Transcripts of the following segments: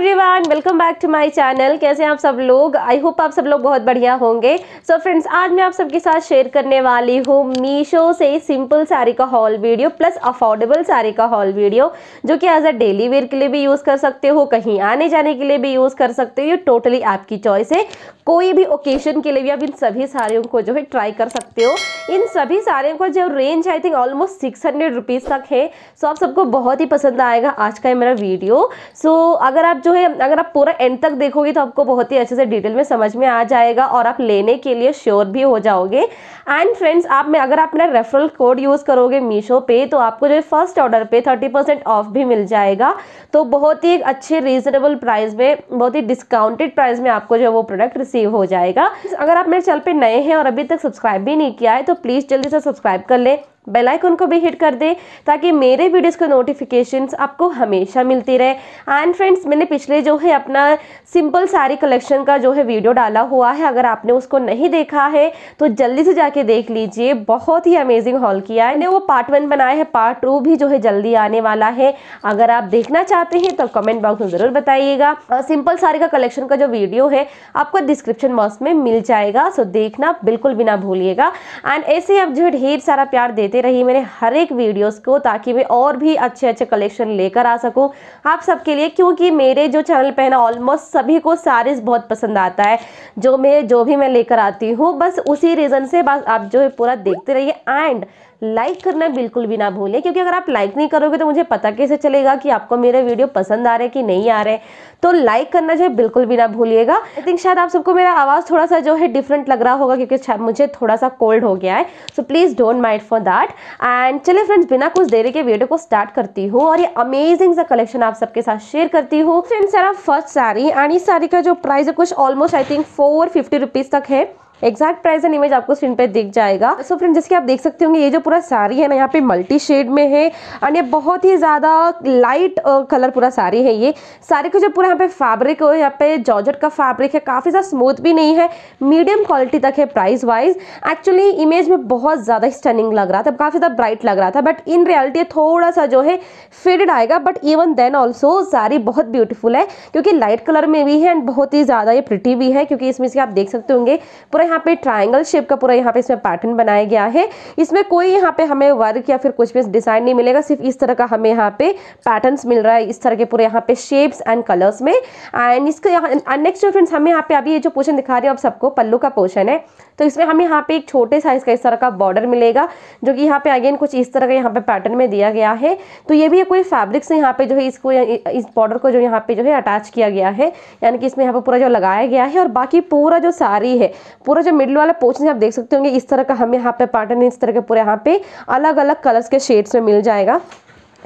everyone welcome back to my channel कैसे हैं आप सब लोग आई होप आप सब लोग बहुत बढ़िया होंगे सो so फ्रेंड्स आज मैं आप सबके साथ शेयर करने वाली हूँ मीशो से सिंपल साड़ी का haul video plus affordable sari का हॉल वीडियो जो कि एज अ डेली वेयर के लिए भी यूज़ कर सकते हो कहीं आने जाने के लिए भी यूज़ कर सकते हो ये टोटली आपकी चॉइस है कोई भी ओकेजन के लिए भी आप इन सभी साड़ियों को जो है ट्राई कर सकते हो इन सभी साड़ियों का जो range I think almost six hundred rupees तक है सो so आप सबको बहुत ही पसंद आएगा आज का ये मेरा वीडियो सो so अगर आप जो जो है अगर आप पूरा एंड तक देखोगे तो आपको बहुत ही अच्छे से डिटेल में समझ में आ जाएगा और आप लेने के लिए श्योर भी हो जाओगे एंड फ्रेंड्स आप में अगर आप मेरा रेफरल कोड यूज़ करोगे मीशो पे तो आपको जो है फर्स्ट ऑर्डर पे थर्टी परसेंट ऑफ भी मिल जाएगा तो बहुत ही एक अच्छे रीजनेबल प्राइस में बहुत ही डिस्काउंटेड प्राइस में आपको जो है वो प्रोडक्ट रिसीव हो जाएगा अगर आप मेरे चैनल पर नए हैं और अभी तक सब्सक्राइब भी नहीं किया है तो प्लीज़ जल्दी से सब्सक्राइब कर लें बेल आइकन को भी हिट कर दें ताकि मेरे वीडियोस के नोटिफिकेशंस आपको हमेशा मिलती रहे एंड फ्रेंड्स मैंने पिछले जो है अपना सिंपल सारी कलेक्शन का जो है वीडियो डाला हुआ है अगर आपने उसको नहीं देखा है तो जल्दी से जाके देख लीजिए बहुत ही अमेजिंग हॉल किया है वो पार्ट वन बनाया है पार्ट टू भी जो है जल्दी आने वाला है अगर आप देखना चाहते हैं तो कमेंट बॉक्स में ज़रूर बताइएगा सिंपल सारी का कलेक्शन का जो वीडियो है आपको डिस्क्रिप्शन बॉक्स में मिल जाएगा सो देखना बिल्कुल भी ना भूलिएगा एंड ऐसे आप जो है ढेर सारा प्यार देते करती रही मैंने हर एक वीडियोस को ताकि मैं और भी अच्छे अच्छे कलेक्शन लेकर आ सकूं आप सबके लिए क्योंकि मेरे जो चैनल पे है ना ऑलमोस्ट सभी को सारीज बहुत पसंद आता है जो मैं जो भी मैं लेकर आती हूँ बस उसी रीज़न से बस आप जो है पूरा देखते रहिए एंड लाइक करना बिल्कुल भी ना भूलें क्योंकि अगर आप लाइक नहीं करोगे तो मुझे पता कैसे चलेगा कि आपको मेरे वीडियो पसंद आ रहे कि नहीं आ रहे तो लाइक करना जो है बिल्कुल भी ना भूलिएगा आई थिंक शायद आप सबको मेरा आवाज़ थोड़ा सा जो है डिफरेंट लग रहा होगा क्योंकि मुझे थोड़ा सा कोल्ड हो गया है so please don't mind for that and चले फ्रेंड्स बिना कुछ देरी के वीडियो को स्टार्ट करती हूँ और ये अमेजिंग सा कलेक्शन आप सबके साथ शेयर करती हूँ फ्रेंड्स सारा फर्स्ट साड़ी एंड इस साड़ी का जो प्राइस है कुछ almost I think four fifty तक है एक्जैक्ट प्राइस एंड इमेज आपको स्क्रीन पे दिख जाएगा सो so फ्रेंड जैसे कि आप देख सकते होंगे ये जो पूरा साड़ी है ना यहाँ पे मल्टी शेड में है एंड ये बहुत ही ज़्यादा लाइट कलर पूरा साड़ी है ये साड़ी का जो पूरा यहाँ पे फैब्रिक है यहाँ पे जॉर्जेट का फैब्रिक है काफ़ी ज़्यादा स्मूथ भी नहीं है मीडियम क्वालिटी तक है प्राइस वाइज एक्चुअली इमेज में बहुत ज़्यादा स्टनिंग लग रहा था काफ़ी ज़्यादा ब्राइट लग रहा था बट इन रियलिटी थोड़ा सा जो है फेडेड आएगा but even then also sari बहुत ब्यूटीफुल है क्योंकि लाइट कलर में भी है एंड बहुत ही ज़्यादा ये प्रिटी भी है क्योंकि इसमें से आप देख सकते होंगे पूरा यहाँ पे ट्राइंगल शेप का पूरा यहाँ पे इसमें पैटर्न बनाया गया है इसमें कोई यहाँ पे हमें वर्क या फिर कुछ भी डिजाइन नहीं मिलेगा सिर्फ इस तरह का हमें यहाँ पे पैटर्न मिल रहा है इस तरह के पूरे यहाँ पे शेप्स एंड कलर्स में एंड इसके यहाँ नेक्स्ट फ्रेंड्स हमें यहाँ पे अभी ये जो पोर्शन दिखा रहे हैं आप सबको पल्लू का पोर्शन है तो इसमें हमें यहाँ पे एक छोटे साइज का इस तरह का बॉर्डर मिलेगा जो कि यहाँ पे अगेन कुछ इस तरह का यहाँ पे पैटर्न में दिया गया है तो ये भी कोई फैब्रिक से यहाँ पे जो है इसको इस बॉर्डर को जो यहाँ पे जो है अटैच किया गया है यानी कि इसमें यहाँ पे पूरा जो लगाया गया है और बाकी पूरा जो साड़ी है पूरा और जो मिडिल वाला पोर्शन आप देख सकते होंगे इस तरह का हमें यहाँ पे पैटर्न इस तरह के पूरे यहाँ पे अलग अलग कलर्स के शेड्स में मिल जाएगा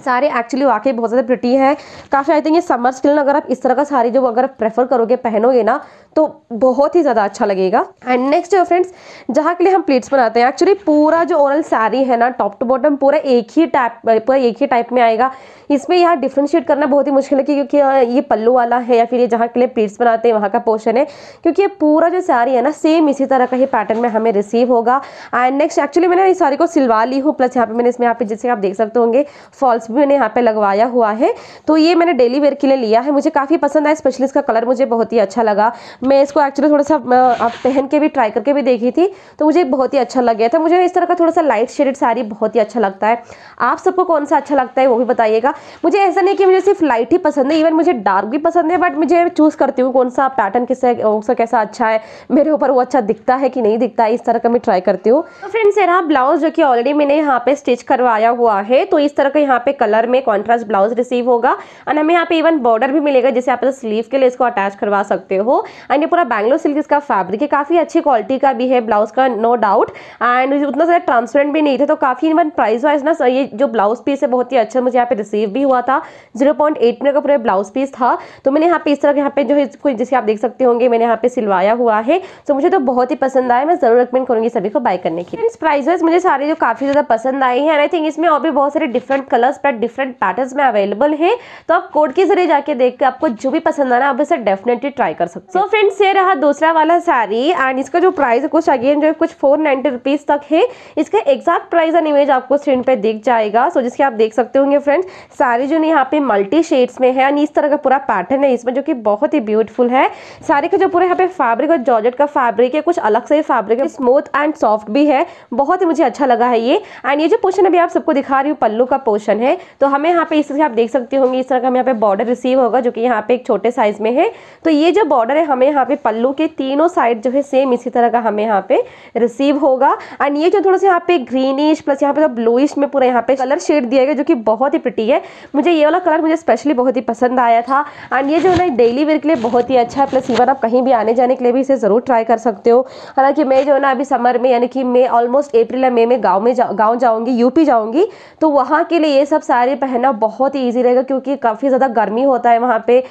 सारे एक्चुअली वाकई बहुत ज़्यादा प्रिटी है काफ़ी आई थिंक ये समर्स के लिए अगर आप इस तरह का साड़ी जो अगर प्रेफर करोगे पहनोगे ना तो बहुत ही ज़्यादा अच्छा लगेगा एंड नेक्स्ट फ्रेंड्स जहाँ के लिए हम प्लेट्स बनाते हैं एक्चुअली पूरा जो ओरल सारी है ना टॉप टू बॉटम पूरा एक ही टाइप पूरा एक ही टाइप में आएगा इसमें यहाँ डिफ्रेंशिएट करना बहुत ही मुश्किल है क्योंकि ये पल्लू वाला है या फिर ये जहाँ के लिए प्लेट्स बनाते हैं वहाँ का पोर्शन है क्योंकि ये पूरा जो सारी है ना सेम इसी तरह का ही पैटर्न में हमें रिसीव होगा एंड नेक्स्ट एक्चुअली मैंने इस सारी को सिलवा ली हूँ प्लस यहाँ पे मैंने इसमें यहाँ पे जैसे आप देख सकते होंगे फॉल्स भी मैंने यहाँ पर लगवाया हुआ है तो ये मैंने डेली वेयर के लिए लिया है मुझे काफ़ी पसंद आया स्पेशली इसका कलर मुझे बहुत ही अच्छा लगा मैं इसको एक्चुअली थोड़ा सा पहन के भी ट्राई करके भी देखी थी तो मुझे बहुत ही अच्छा लग गया था मुझे इस तरह का थोड़ा सा लाइट शेडेड साड़ी बहुत ही अच्छा लगता है आप सबको कौन सा अच्छा लगता है वो भी बताइएगा मुझे ऐसा नहीं कि मुझे सिर्फ लाइट ही पसंद है इवन मुझे डार्क भी पसंद है बट मुझे चूज़ करती हूँ कौन सा पैटर्न किस उसका कैसा अच्छा है मेरे ऊपर वो अच्छा दिखता है कि नहीं दिखता है इस तरह का मैं ट्राई करती हूँ तो फ्रेंड्स ये रहा ब्लाउज जो कि ऑलरेडी मैंने यहाँ पे स्टिच करवाया हुआ है तो इस तरह का यहाँ पे कलर में कॉन्ट्रास्ट ब्लाउज रिसीव होगा एंड हमें यहाँ पे इवन बॉर्डर भी मिलेगा जिसे आप स्लीव के लिए इसको अटैच करवा सकते हो एंड ये पूरा बैंगलोर सिल्क इसका फैब्रिक है काफ़ी अच्छी क्वालिटी का भी है ब्लाउज का नो डाउट एंड उतना ज़्यादा ट्रांसपेरेंट भी नहीं था तो काफ़ी इवन प्राइस वाइज ना ये जो ब्लाउज पीस है बहुत ही अच्छा मुझे यहाँ पे रिसीव भी हुआ था जीरो पॉइंट एट में का पूरा ब्लाउज पीस था तो मैंने यहाँ पे इस तरह यहाँ पे जो है जिसे आप देख सकते होंगे मैंने यहाँ पे सिलवाया हुआ है तो मुझे तो बहुत ही पसंद आया मैं ज़रूर रिकमेंड करूँगी सभी को बाय करने की प्राइस वाइज मुझे सारे जो काफ़ी ज़्यादा पसंद आए हैं आई थिंक इसमें और भी बहुत सारे डिफरेंट कलर्स पर डिफरेंट पैटर्न में अवेलेबल है तो आप कोड के जरिए जाके देख कर आपको जो भी पसंद आना आप इसे डेफिनेटली ट्राई कर सकते हो so, फ्रेंड्स ये रहा दूसरा वाला साड़ी एंड इसका जो प्राइस है कुछ अगेन जो कुछ फोर नाइन्टी रुपीज़ तक है इसका एग्जैक्ट प्राइस एंड इमेज आपको स्क्रीन पे दिख जाएगा सो जिसके आप देख सकते होंगे फ्रेंड्स साड़ी जो यहाँ पे मल्टी शेड्स में है एंड इस तरह का पूरा पैटर्न है इसमें जो कि बहुत ही ब्यूटीफुल है साड़ी का जो पूरा यहाँ पे फैब्रिक और जॉर्जेट का फैब्रिक है कुछ अलग से फैब्रिक है स्मूथ एंड सॉफ्ट भी है बहुत ही मुझे अच्छा लगा है ये एंड ये जो पोर्शन अभी आप सबको दिखा रही हूँ पल्लू का पोर्शन है तो हमें यहाँ पे इस तरह आप देख सकते होंगे इस तरह का हमें यहाँ पे बॉर्डर रिसीव होगा जो कि यहाँ पे एक छोटे साइज में है तो ये जो बॉर्डर है हमें यहाँ पे पल्लू के तीनों साइड जो है सेम इसी तरह का हमें यहाँ पे रिसीव होगा एंड ये जो थोड़ा सा यहाँ पे ग्रीनिश प्लस यहाँ पे तो ब्लूइश में पूरा यहाँ पे कलर शेड दिया गया जो कि बहुत ही पिटी है मुझे ये वाला कलर मुझे स्पेशली बहुत ही पसंद आया था एंड ये जो है ना डेली वेयर के लिए बहुत ही अच्छा है प्लस इवन आप कहीं भी आने जाने के लिए भी इसे ज़रूर ट्राई कर सकते हो हालांकि मैं जो है ना अभी समर में यानी कि मैं ऑलमोस्ट अप्रैल या मई में गाँव में गाँव जाऊँगी यूपी जाऊँगी तो वहाँ के लिए ये सब सारे पहनना बहुत ही ईजी रहेगा क्योंकि काफ़ी ज़्यादा गर्मी होता है वहाँ पर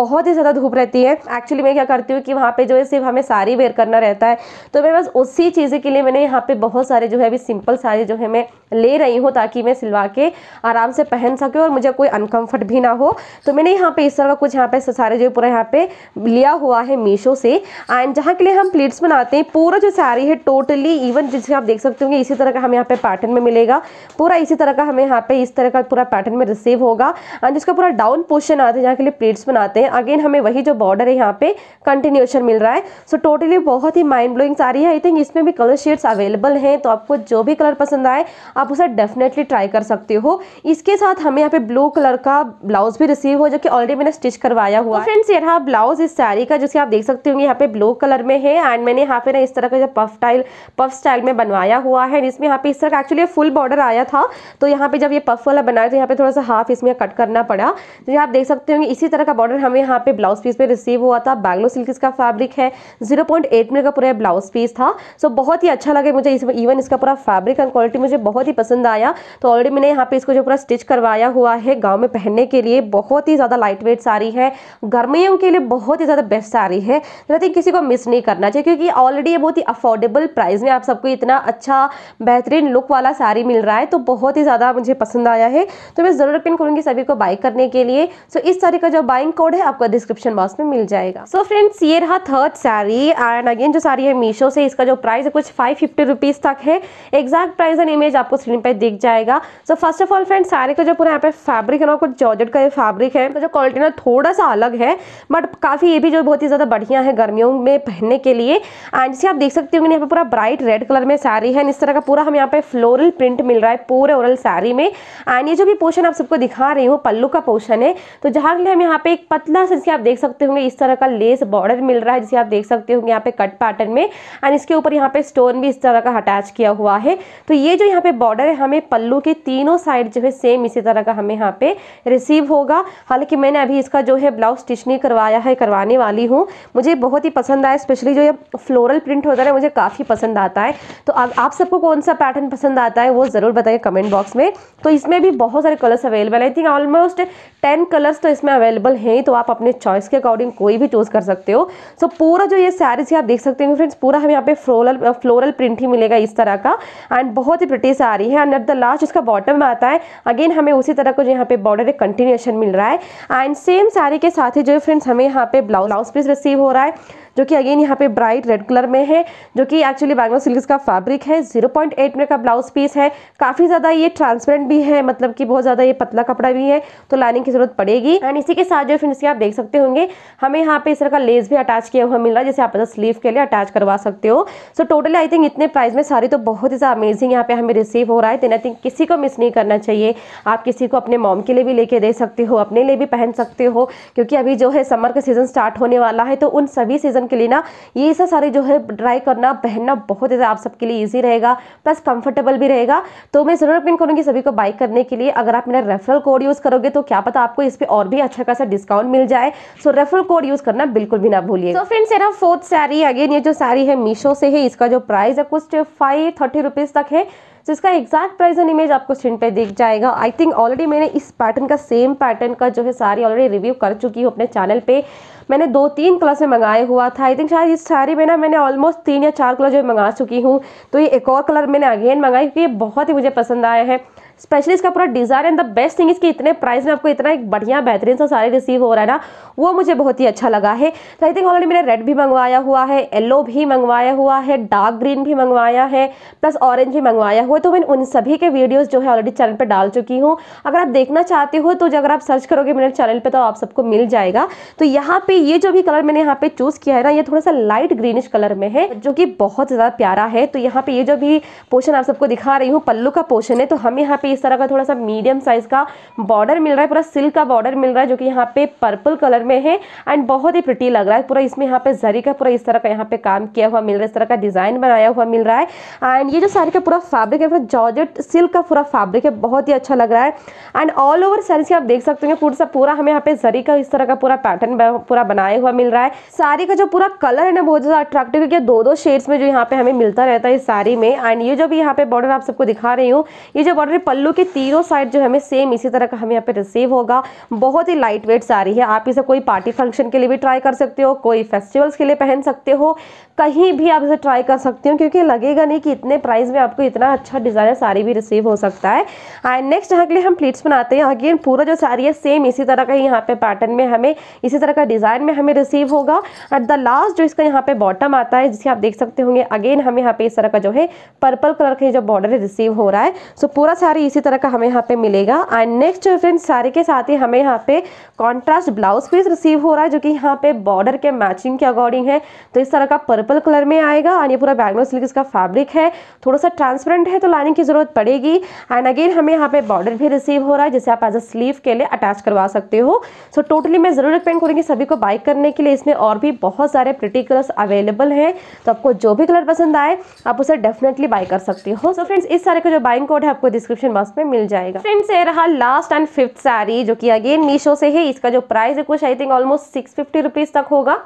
बहुत ही ज़्यादा धूप रहती है एक्चुअली मैं क्या करती हूँ कि वहाँ पे जो है सिर्फ हमें साड़ी वेयर करना रहता है तो मैं बस उसी चीज़ के लिए मैंने यहाँ पे बहुत सारे जो है अभी सिंपल साड़ी जो है मैं ले रही हूँ ताकि मैं सिलवा के आराम से पहन सकूँ और मुझे कोई अनकम्फर्ट भी ना हो तो मैंने यहाँ पर इस तरह का कुछ यहाँ पे सारे जो है पूरा यहाँ पे लिया हुआ है मीशो से एंड जहाँ के लिए हम प्लेट्स बनाते हैं पूरा जो साड़ी है टोटली इवन जिसे आप देख सकते होंगे इसी तरह का हमें यहाँ पे पैटर्न में मिलेगा पूरा इसी तरह का हमें यहाँ पे इस तरह का पूरा पैटर्न में रिसीव होगा एंड जिसका पूरा डाउन पोर्शन आते हैं जहाँ के लिए प्लेट्स बनाते हैं अगेन हमें वही जो बॉर्डर है यहाँ पे कंटिन्यूशन मिल रहा है सो so, टोटली बहुत ही माइंड ब्लोइंग सारी है आई थिंक इसमें भी कलर शेड्स अवेलेबल हैं तो आपको जो भी कलर पसंद आए आप उसे डेफिनेटली ट्राई कर सकते हो इसके साथ हमें यहाँ पे ब्लू कलर का ब्लाउज भी रिसीव हो जो कि ऑलरेडी मैंने स्टिच करवाया हुआ फ्रेंड्स ये रहा ब्लाउज इस साड़ी का जिसे आप देख सकते होंगे यहाँ पे ब्लू कलर में है एंड मैंने यहाँ पे ना इस तरह का जो पफ स्टाइल पफ स्टाइल में बनवाया हुआ है इसमें यहाँ पे इस तरह का एक्चुअली फुल बॉर्डर आया था तो यहाँ पे जब ये पफ वाला बनाया तो यहाँ पे थोड़ा सा हाफ इसमें कट करना पड़ा तो आप देख सकते होंगे इसी तरह का बॉर्डर हमें यहाँ पे ब्लाउज पीस पे रिसीव हुआ था बैगलो सिल्क इसका फैब्रिक है 0.8 मीटर का पूरा ब्लाउज पीस था सो बहुत ही अच्छा लगे मुझे इस इवन इसका पूरा फैब्रिक एंड क्वालिटी मुझे बहुत ही पसंद आया तो ऑलरेडी मैंने यहाँ पे इसको जो पूरा स्टिच करवाया हुआ है गाँव में पहनने के लिए बहुत ही ज़्यादा लाइट वेट साड़ी है गर्मियों के लिए बहुत ही ज़्यादा बेस्ट साड़ी है आई तो किसी को मिस नहीं करना चाहिए क्योंकि ऑलरेडी ये बहुत ही अफोर्डेबल प्राइस में आप सबको इतना अच्छा बेहतरीन लुक वाला साड़ी मिल रहा है तो बहुत ही ज़्यादा मुझे पसंद आया है तो मैं ज़रूर पिन करूँगी सभी को बाय करने के लिए सो इस साड़ी का जो बाइंग कोड है आपका डिस्क्रिप्शन बॉक्स में मिल जाएगा सो so, फ्रेंड फ्रेंड्स ये रहा थर्ड साड़ी एंड अगेन जो साड़ी है मीशो से इसका जो प्राइस है कुछ फाइव फिफ्टी रुपीज़ तक है एग्जैक्ट प्राइस एंड इमेज आपको स्क्रीन पे दिख जाएगा so first of all friends sari का जो पूरा यहाँ पे फैब्रिक है ना कुछ जॉर्जेट का ये फैब्रिक है तो जो क्वालिटी ना थोड़ा सा अलग है बट काफ़ी ये भी जो बहुत ही ज़्यादा बढ़िया है गर्मियों में पहनने के लिए एंड जिसे आप देख सकते हो यहाँ पे पूरा ब्राइट रेड कलर में साड़ी है इस तरह का पूरा हम यहाँ पे फ्लोरल प्रिंट मिल रहा है पूरे ओरल साड़ी में एंड ये जो भी पोर्शन आप सबको दिखा रही हूँ पल्लू का पोर्शन है तो जहाँ के लिए हम यहाँ पे एक पतला सा आप देख सकते होंगे इस तरह का लेस बॉर्डर मिल रहा है जिसे आप देख सकते होंगे यहाँ पे कट पैटर्न में एंड इसके ऊपर यहाँ पे स्टोन भी इस तरह का अटैच किया हुआ है तो ये जो यहाँ पे बॉर्डर है हमें पल्लू के तीनों साइड जो है सेम इसी तरह का हमें यहाँ पे रिसीव होगा हालांकि मैंने अभी इसका जो है ब्लाउज स्टिच नहीं करवाया है करवाने वाली हूँ मुझे बहुत ही पसंद आया स्पेशली जो ये फ्लोरल प्रिंट होता है मुझे काफ़ी पसंद आता है तो अब आप सबको कौन सा पैटर्न पसंद आता है वो ज़रूर बताइए कमेंट बॉक्स में तो इसमें भी बहुत सारे colours available I think almost ten colours तो इसमें अवेलेबल हैं तो आप अपने चॉइस के अकॉर्डिंग कोई भी चूज़ कर सकते सकते हो सो पूरा जो ये सैरीज आप देख सकते हो फ्रेंड्स पूरा हमें यहाँ पे फ्लोरल फ्लोरल प्रिंट ही मिलेगा इस तरह का एंड बहुत ही प्रिटी साड़ी है एंड एट द लास्ट उसका बॉटम में आता है अगेन हमें उसी तरह का जो यहाँ पे बॉर्डर एक कंटिन्यूएशन मिल रहा है एंड सेम साड़ी के साथ ही जो फ्रेंड्स हमें यहाँ पे ब्लाउज ब्लाउज पीस रिसीव हो रहा है जो कि अगेन यहाँ पे ब्राइट रेड कलर में है जो कि एक्चुअली बैंगलोर सिल्क का फैब्रिक है जीरो पॉइंट एट मीटर का ब्लाउज पीस है काफ़ी ज़्यादा ये ट्रांसपेरेंट भी है मतलब कि बहुत ज़्यादा ये पतला कपड़ा भी है तो लाइनिंग की जरूरत पड़ेगी एंड इसी के साथ जो इसके आप देख सकते होंगे हमें यहाँ पे इस तरह का लेस भी अटैच किया हुआ मिल रहा है जैसे आप स्लीव के लिए अटैच करवा सकते हो सो टोटली आई थिंक इतने प्राइस में सारी तो बहुत ही ज़्यादा अमेजिंग यहाँ पे हमें रिसीव हो रहा है देन आई थिंक किसी को मिस नहीं करना चाहिए आप किसी को अपने मॉम के लिए भी लेके दे सकते हो अपने लिए भी पहन सकते हो क्योंकि अभी जो है समर का सीज़न स्टार्ट होने वाला है तो उन सभी सीज़न टाइम के लिए ना ये सब सारे जो है ट्राई करना पहनना बहुत ज़्यादा आप सबके लिए ईजी रहेगा प्लस कंफर्टेबल भी रहेगा तो मैं ज़रूर अपील करूँगी सभी को बाई करने के लिए अगर आप मेरा रेफरल कोड यूज़ करोगे तो क्या पता आपको इस पर और भी अच्छा खासा डिस्काउंट मिल जाए सो रेफरल कोड यूज़ करना बिल्कुल भी ना भूलिए तो फ्रेंड्स है फोर्थ सारी अगेन ये जो सारी है मीशो से है इसका जो प्राइस है कुछ फाइव थर्टी रुपीज़ तक है तो इसका एग्जैक्ट प्राइस एंड इमेज आपको स्क्रीन पे दिख जाएगा आई थिंक ऑलरेडी मैंने इस पैटर्न का सेम पैटर्न का जो है सारी ऑलरेडी रिव्यू कर चुकी हूँ अपने चैनल पे मैंने दो तीन कलर से मंगाया हुआ था आई थिंक शायद इस साड़ी में ना मैंने ऑलमोस्ट तीन या चार कलर जो है मंगा चुकी हूँ तो ये एक और कलर मैंने अगेन मंगाई क्योंकि ये बहुत ही मुझे पसंद आया है स्पेशली इसका पूरा design and the best thing इसके इतने प्राइस में आपको इतना एक बढ़िया बेहतरीन सा सारे रिसीव हो रहा है ना वो मुझे बहुत ही अच्छा लगा है तो आई थिंक ऑलरेडी मैंने रेड भी मंगवाया हुआ है येलो भी मंगवाया हुआ है डार्क ग्रीन भी मंगवाया है प्लस ऑरेंज भी मंगवाया हुआ है तो मैंने उन सभी के वीडियोज़ जो है ऑलरेडी चैनल पर डाल चुकी हूँ अगर आप देखना चाहते हो तो अगर आप सर्च करोगे मेरे चैनल पर तो आप सबको मिल जाएगा तो यहाँ पे ये जो भी कलर मैंने यहाँ पे चूज़ किया है ना ये थोड़ा सा लाइट ग्रीनिश कलर में है जो कि बहुत ज़्यादा प्यारा है तो यहाँ पे ये जो भी पोर्शन आप सबको दिखा रही हूँ पल्लू का पोर्शन है तो हम यहाँ पे इस तरह का थोड़ा सा मीडियम साइज का बॉर्डर मिल रहा है पूरा सिल्क का बॉर्डर मिल रहा है जो कि यहाँ पे पर्पल कलर में है एंड बहुत ही प्रिटी लग रहा है पूरा इसमें यहाँ पे जरी का पूरा इस तरह का यहाँ पे काम किया हुआ मिल रहा है इस तरह का डिजाइन बनाया हुआ मिल रहा है एंड ये जो साड़ी का पूरा फैब्रिक है पूरा जॉर्जेट सिल्क का पूरा फैब्रिक है बहुत ही अच्छा लग रहा है एंड ऑल ओवर साड़ी आप देख सकते हैं पूरा पूरा हमें यहाँ पे जरी का इस तरह का पूरा पैटर्न पूरा बनाया हुआ मिल रहा है साड़ी का जो पूरा कलर है ना बहुत ज्यादा अट्रैक्टिव है दो दो शेड्स में जो यहाँ पे हमें मिलता रहता है इस साड़ी में एंड ये जो भी यहाँ पे बॉर्डर आप सबको दिखा रही हूँ ये जो बॉर्डर पल्लू के तीनों साइड जो हमें सेम इसी तरह का हमें यहाँ पे रिसीव होगा बहुत ही लाइट वेट साड़ी है आप इसे कोई पार्टी फंक्शन के लिए भी ट्राई कर सकते हो कोई फेस्टिवल्स के लिए पहन सकते हो कहीं भी आप इसे ट्राई कर सकते हो क्योंकि लगेगा नहीं कि इतने प्राइस में आपको इतना अच्छा डिज़ाइनर साड़ी भी रिसीव हो सकता है एंड नेक्स्ट यहाँ के लिए हम प्लीट्स बनाते हैं अगेन पूरा जो साड़ी है सेम इसी तरह का यहाँ पे पैटर्न में हमें इसी तरह का डिज़ाइन में हमें रिसीव होगा एट द लास्ट जो इसका यहाँ पे बॉटम आता है जिसे आप देख सकते होंगे अगेन हमें यहाँ पे इस तरह का जो है पर्पल कलर का जो बॉर्डर है रिसीव हो रहा है सो पूरा साड़ी इसी तरह का हमें यहाँ पे मिलेगा एंड नेक्स्ट फ्रेंड्स सारे के साथ ही हमें यहाँ पे कॉन्ट्रास्ट ब्लाउज पीस रिसीव हो रहा है जो कि यहाँ पे बॉर्डर के मैचिंग के अकॉर्डिंग है तो इस तरह का पर्पल कलर में आएगा एंड ये पूरा बैगनो सिल्क इसका फैब्रिक है थोड़ा सा ट्रांसपेरेंट है तो लाने की जरूरत पड़ेगी एंड अगेन हमें यहाँ पे बॉर्डर भी रिसीव हो रहा है जिसे आप एज अ स्लीव के लिए अटैच करवा सकते हो सो टोटली मैं जरूर रिकमेंड करूँगी सभी को बाइक करने के लिए इसमें और भी बहुत सारे प्रिटी कलर्स अवेलेबल हैं तो आपको जो भी कलर पसंद आए आप उसे डेफिनेटली बाई कर सकते हो सो फ्रेंड्स इस सारे का जो बाइंग कोड है आपको डिस्क्रिप्शन बस में मिल जाएगा फ्रेंड्स ये रहा लास्ट एंड फिफ्थ साड़ी जो कि अगेन मीशो से है इसका जो प्राइस है कुछ I think almost six fifty rupees तक होगा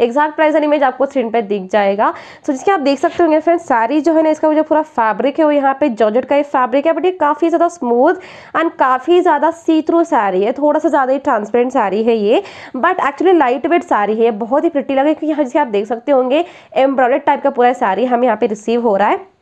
एग्जैक्ट प्राइस एंड इमेज आपको स्क्रीन पे दिख जाएगा सो so, जिसके आप देख सकते होंगे फ्रेंड्स सारी जो है ना इसका जो पूरा फैब्रिक है वो यहाँ पे जॉर्जेट का ही फैब्रिक है बट ये काफ़ी ज़्यादा स्मूथ एंड काफ़ी ज़्यादा सी थ्रू सारी है थोड़ा सा ज़्यादा ही ट्रांसपेरेंट सारी है ये बट एक्चुअली लाइट वेट सारी है बहुत ही प्रिटी लगे क्योंकि यहाँ जिसके आप देख सकते होंगे एम्ब्रॉयड टाइप का पूरा सारी हम यहाँ पे रिसीव हो रहा है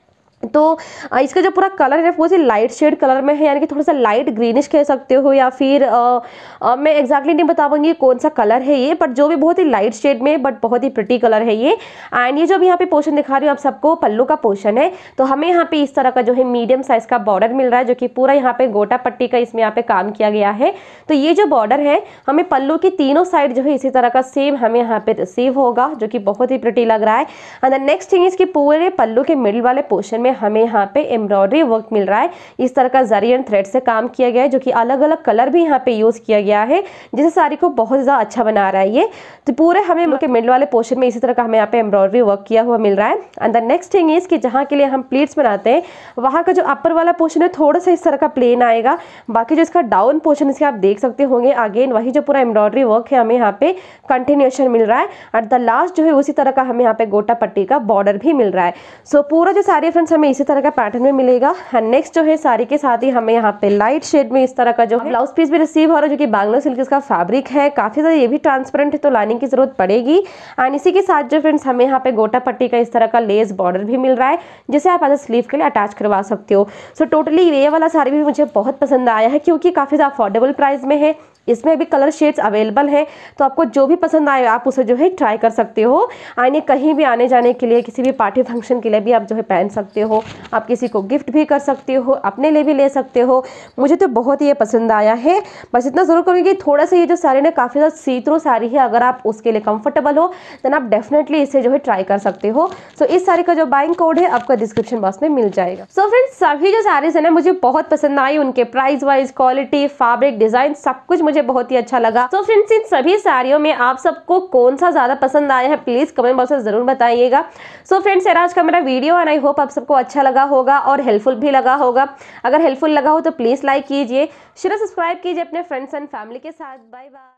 तो इसका जो पूरा कलर है वो लाइट शेड कलर में है यानी कि थोड़ा सा लाइट ग्रीनिश कह सकते हो या फिर आ, आ, मैं एग्जैक्टली नहीं बता पाऊंगी कौन सा कलर है ये बट जो भी बहुत ही लाइट शेड में बट बहुत ही प्रिटी कलर है ये एंड ये जो भी यहाँ पे पोर्शन दिखा रही हूँ आप सबको पल्लू का पोर्शन है तो हमें यहाँ पे इस तरह का जो है मीडियम साइज का बॉर्डर मिल रहा है जो कि पूरा यहाँ पे गोटा पट्टी का इसमें यहाँ पे काम किया गया है तो ये जो बॉर्डर है हमें पल्लू की तीनों साइड जो है इसी तरह का सेम हमें यहाँ पे रिसीव होगा जो कि बहुत ही प्रिटी लग रहा है एंड नेक्स्ट थिंग इसके पूरे पल्लू के मिडिल वाले पोर्शन में में हमें यहाँ पे एम्ब्रॉयडरी वर्क मिल रहा है इस तरह का जरियन थ्रेड से काम किया गया है जो कि अलग अलग कलर भी यहाँ पे यूज़ किया गया है जिसे साड़ी को बहुत ज़्यादा अच्छा बना रहा है ये तो पूरे हमें के मिडल वाले पोर्शन में इसी तरह का हमें यहाँ पे एम्ब्रॉयडरी वर्क किया हुआ मिल रहा है and the next thing is कि जहाँ के लिए हम प्लेट्स बनाते हैं वहाँ का जो अपर वाला पोर्शन है थोड़ा सा इस तरह का प्लेन आएगा बाकी जो इसका डाउन पोर्शन इसके आप देख सकते होंगे अगेन वही जो पूरा एम्ब्रॉयडरी वर्क है हमें यहाँ पे कंटिन्यूशन मिल रहा है एट द लास्ट जो है उसी तरह का हमें यहाँ पे गोटा पट्टी का बॉर्डर भी मिल रहा है सो so, पूरा जो साड़ी फ्रेंड्स हमें इसी तरह का पैटर्न में मिलेगा एंड नेक्स्ट जो है साड़ी के साथ ही हमें यहाँ पे लाइट शेड में इस तरह का जो ब्लाउज पीस भी रिसीव हो रहा है जो कि बैंगलोर सिल्क इसका फैब्रिक है काफी ज्यादा ये भी ट्रांसपेरेंट है तो लाइनिंग की जरूरत पड़ेगी एंड इसी के साथ जो फ्रेंड्स हमें यहाँ पे गोटा पट्टी का इस तरह का लेस बॉर्डर भी मिल रहा है जिसे आप एज स्लीव के लिए अटैच करवा सकते हो सो टोटली ये वाला साड़ी भी मुझे बहुत पसंद आया है क्योंकि काफी ज्यादा अफोर्डेबल प्राइस में है इसमें भी कलर शेड्स अवेलेबल है तो आपको जो भी पसंद आए आप उसे जो है ट्राई कर सकते हो आने कहीं भी आने जाने के लिए किसी भी पार्टी फंक्शन के लिए भी आप जो है पहन सकते हो आप किसी को गिफ्ट भी कर सकते हो अपने लिए भी ले सकते हो मुझे तो बहुत ही ये पसंद आया है बस इतना ज़रूर करूँगी कि थोड़ा सा ये जो साड़ी ना काफ़ी ज़्यादा सी साड़ी है अगर आप उसके लिए कम्फर्टेबल हो देन आप डेफिनेटली इसे जो है ट्राई कर सकते हो सो इस साड़ी का जो बाइंग कोड है आपका डिस्क्रिप्शन बॉक्स में मिल जाएगा सो फ्रेंड्स सभी जो साड़ीज़ है ना मुझे बहुत पसंद आई उनके price wise quality fabric design सब कुछ मुझे बहुत ही अच्छा लगा तो फ्रेंड्स इन सभी साड़ियों में आप सबको कौन सा ज्यादा पसंद आया है प्लीज कमेंट बॉक्स में जरूर बताइएगा सो फ्रेंड्स यार आज का मेरा वीडियो एंड आई होप आप सबको अच्छा लगा होगा और हेल्पफुल भी लगा होगा अगर हेल्पफुल लगा हो तो प्लीज लाइक कीजिए शेयर सब्सक्राइब कीजिए अपने फ्रेंड्स एंड फैमिली के साथ बाय बाय